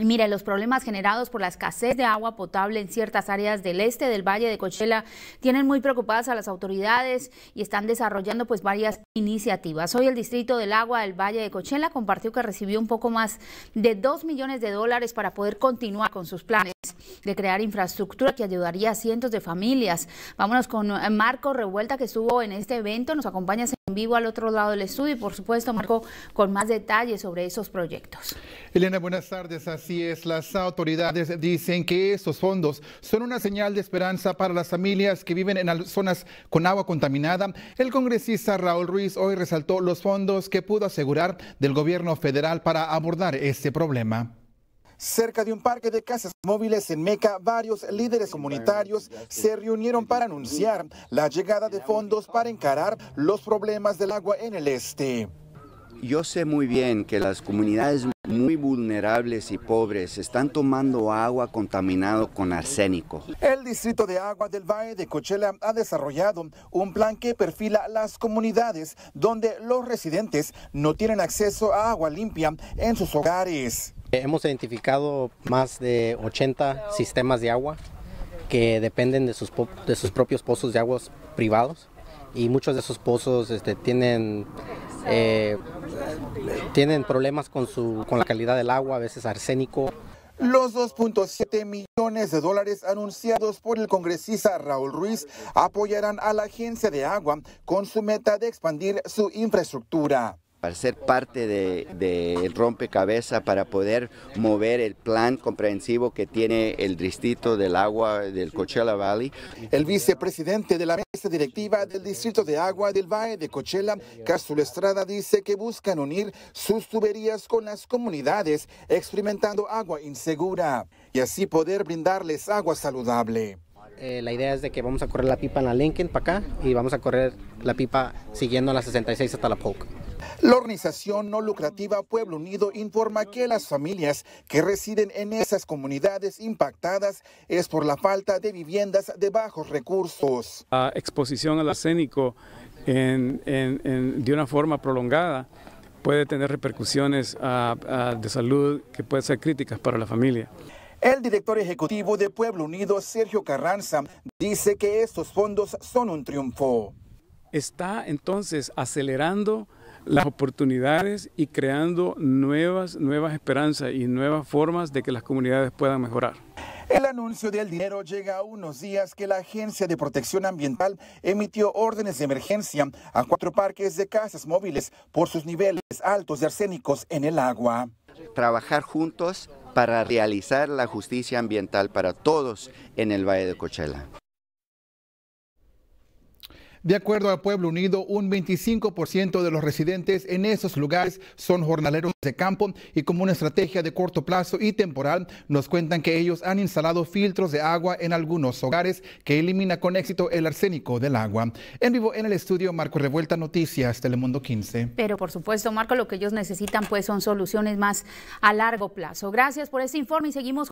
Y mire, los problemas generados por la escasez de agua potable en ciertas áreas del este del Valle de Cochela tienen muy preocupadas a las autoridades y están desarrollando pues varias iniciativas. Hoy el Distrito del Agua del Valle de Cochela compartió que recibió un poco más de 2 millones de dólares para poder continuar con sus planes de crear infraestructura que ayudaría a cientos de familias. Vámonos con eh, Marco Revuelta que estuvo en este evento, nos acompaña en vivo al otro lado del estudio y por supuesto Marco con más detalles sobre esos proyectos. Elena, buenas tardes. Así es, las autoridades dicen que estos fondos son una señal de esperanza para las familias que viven en zonas con agua contaminada. El congresista Raúl Ruiz hoy resaltó los fondos que pudo asegurar del gobierno federal para abordar este problema. Cerca de un parque de casas móviles en Meca, varios líderes comunitarios se reunieron para anunciar la llegada de fondos para encarar los problemas del agua en el este. Yo sé muy bien que las comunidades muy vulnerables y pobres están tomando agua contaminada con arsénico. El Distrito de Agua del Valle de Cochela ha desarrollado un plan que perfila las comunidades donde los residentes no tienen acceso a agua limpia en sus hogares. Hemos identificado más de 80 sistemas de agua que dependen de sus, de sus propios pozos de aguas privados y muchos de esos pozos este, tienen, eh, tienen problemas con, con la calidad del agua, a veces arsénico. Los 2.7 millones de dólares anunciados por el congresista Raúl Ruiz apoyarán a la agencia de agua con su meta de expandir su infraestructura para ser parte del de rompecabezas, para poder mover el plan comprensivo que tiene el distrito del agua del Coachella Valley. El vicepresidente de la mesa directiva del distrito de agua del Valle de Coachella, Castro Estrada, dice que buscan unir sus tuberías con las comunidades experimentando agua insegura y así poder brindarles agua saludable. Eh, la idea es de que vamos a correr la pipa en la Lincoln para acá y vamos a correr la pipa siguiendo la 66 hasta la Polk. La organización no lucrativa Pueblo Unido informa que las familias que residen en esas comunidades impactadas es por la falta de viviendas de bajos recursos. La exposición al arsénico de una forma prolongada puede tener repercusiones de salud que pueden ser críticas para la familia. El director ejecutivo de Pueblo Unido, Sergio Carranza, dice que estos fondos son un triunfo. Está entonces acelerando las oportunidades y creando nuevas, nuevas esperanzas y nuevas formas de que las comunidades puedan mejorar. El anuncio del dinero llega a unos días que la Agencia de Protección Ambiental emitió órdenes de emergencia a cuatro parques de casas móviles por sus niveles altos de arsénicos en el agua. Trabajar juntos para realizar la justicia ambiental para todos en el Valle de Cochela. De acuerdo al Pueblo Unido, un 25% de los residentes en esos lugares son jornaleros de campo y como una estrategia de corto plazo y temporal, nos cuentan que ellos han instalado filtros de agua en algunos hogares que elimina con éxito el arsénico del agua. En vivo en el estudio, Marco Revuelta Noticias, Telemundo 15. Pero por supuesto, Marco, lo que ellos necesitan pues son soluciones más a largo plazo. Gracias por este informe y seguimos